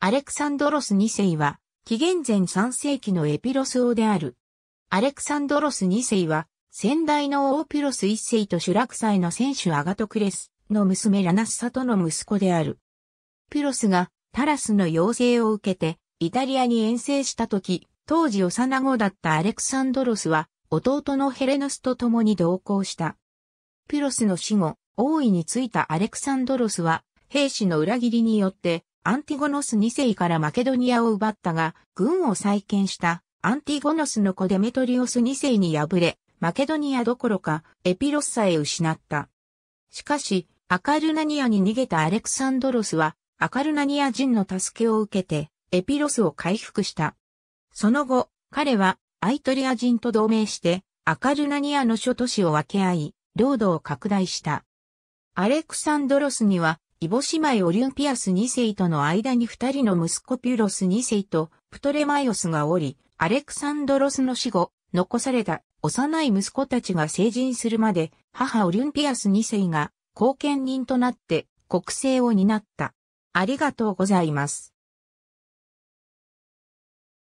アレクサンドロス2世は、紀元前3世紀のエピロス王である。アレクサンドロス2世は、先代のオーピロス1世とシュラクサイの選手アガトクレスの娘ラナッサとの息子である。ピロスがタラスの要請を受けてイタリアに遠征した時、当時幼子だったアレクサンドロスは弟のヘレノスと共に同行した。ピロスの死後、王位についたアレクサンドロスは兵士の裏切りによってアンティゴノス2世からマケドニアを奪ったが、軍を再建したアンティゴノスの子デメトリオス2世に敗れ、マケドニアどころかエピロスさえ失った。しかし、アカルナニアに逃げたアレクサンドロスは、アカルナニア人の助けを受けて、エピロスを回復した。その後、彼は、アイトリア人と同盟して、アカルナニアの諸都市を分け合い、領土を拡大した。アレクサンドロスには、イボ姉妹オリュンピアス2世との間に二人の息子ピュロス2世とプトレマイオスがおり、アレクサンドロスの死後、残された幼い息子たちが成人するまで、母オリュンピアス2世が後見人となって国政を担った。ありがとうございます。